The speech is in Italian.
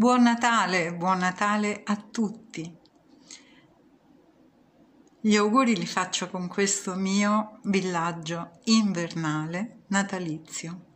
Buon Natale, buon Natale a tutti. Gli auguri li faccio con questo mio villaggio invernale natalizio.